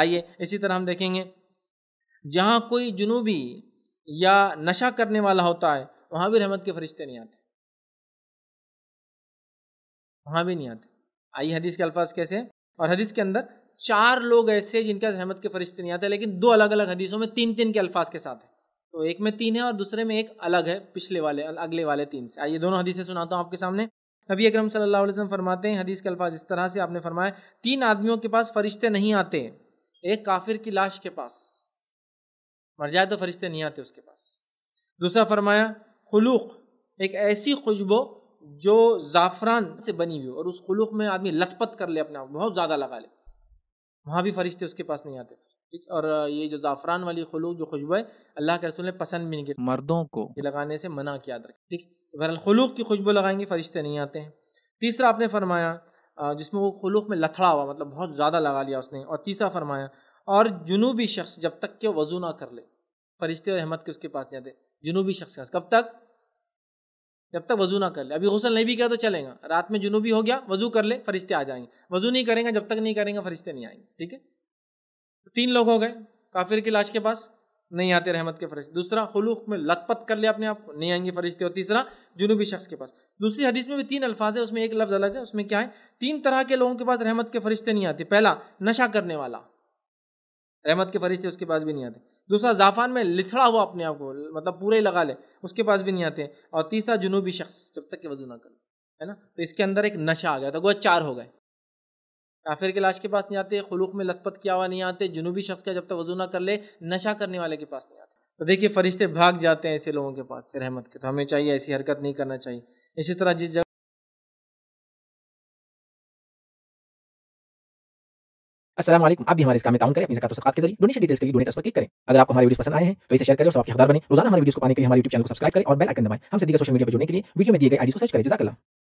आइए इसी तरह हम देखेंगे जहाँ कोई जुनूबी या नशा करने वाला होता है वहाँ भी रहमत के फरिश्ते नहीं आते वहाँ भी नहीं आते आइए हदीस के अल्फाज कैसे और हदीस के अंदर चार लोग ऐसे जिनका रहमत के फरिश्ते नहीं आते लेकिन दो अलग अलग हदीसों में तीन तीन के अल्फाज के साथ है तो एक में तीन है और दूसरे में एक अलग है पिछले वाले अगले वाले तीन से आइए दोनों हदीसें सुनाता हूँ आपके सामने नबी अकरम सल्लल्लाहु अलैहि वसल्लम फरमाते हैं हदीस के अल्फाज इस तरह से आपने फरमाया तीन आदमियों के पास फरिश्ते नहीं आते एक काफिर की लाश के पास मर जाए तो फरिश्ते नहीं आते उसके पास दूसरा फरमाया खलूक एक ऐसी खुशबो जो ज़ाफ़रान से बनी हुई और उस खलूक में आदमी लथपथ कर ले अपने आप बहुत ज़्यादा लगा ले वहाँ भी फरिश्ते उसके पास नहीं आते और ये जो ज़ाफ़रान वाली खलूक जो खुशबू है अल्लाह के रसूल ने पसंद भी नहीं किया मर्दों को ये लगाने से मना किया ठीक बहरहाल खलूक की खुशबू लगाएंगे फरिश्ते नहीं आते हैं तीसरा आपने फरमाया जिसमें वो खलूक में लथड़ा हुआ मतलब बहुत ज़्यादा लगा लिया उसने और तीसरा फरमाया और जुनूबी शख्स जब तक के वजू ना कर ले फरिश्ते और अहमद के उसके पास जाते जुनूबी शख्स कब तक जब तक वजू ना कर ले अभी गसल नहीं भी किया तो चलेगा रात में जुनूबी हो गया वजू कर ले फरिश्ते आ जाएंगे वजू नहीं करेंगे जब तक नहीं करेंगे फरिश्ते नहीं आएंगे ठीक है तो तीन लोग हो गए काफिर की लाश के पास नहीं आते रहमत के फरिश्ते दूसरा खलूक में लतपत कर लिया अपने आप नहीं आएंगे फरिश्ते और तीसरा जुनूबी शख्स के पास दूसरी हदीस में भी तीन अल्फाज है उसमें एक लफ्ज अलग है उसमें क्या है तीन तरह के लोगों के पास रहमत के फरिश्ते नहीं आते पहला नशा करने वाला रहमत के फरिश्ते उसके पास भी नहीं आते दूसरा जाफान में लिथड़ा हुआ अपने आप को मतलब पूरे ही लगा ले उसके पास भी नहीं आते और तीसरा जुनूबी शख्स जब तक कि वजू ना कर है ना तो इसके अंदर एक नशा आ गया था गो चार हो गए काफिर के लाश के पास नहीं आते खलूक में लतपत किया हुआ नहीं आते जुनूबी शख्स का जब तक वजू ना कर ले नशा करने वाले के पास नहीं आते तो देखिए फरिश्ते भाग जाते हैं ऐसे लोगों के पास रहमत के तो हमें चाहिए ऐसी हरकत नहीं करना चाहिए इसी तरह जिस जगह असलम आप भी हमारे इस काम में ताउन करें अपनी जकात सदकात के जरिए डोनेशन डिटेल्स के लिए डोनेट पर क्लिक करें अगर आपको हमारी वीडियो पसंद आए हैं तो इसे शेयर करें और सबके हकदार बने रोजाना हमारे वीडियो को पाने के लिए हमारे यूट्यूब चैनल को सब्सक्राइब करें और बेल आइकन दबाएं हमसे दीगर सोशल मीडिया पर जुड़ने के लिए वीडियो में दिए गए आईडी को सर्च करें जजाकला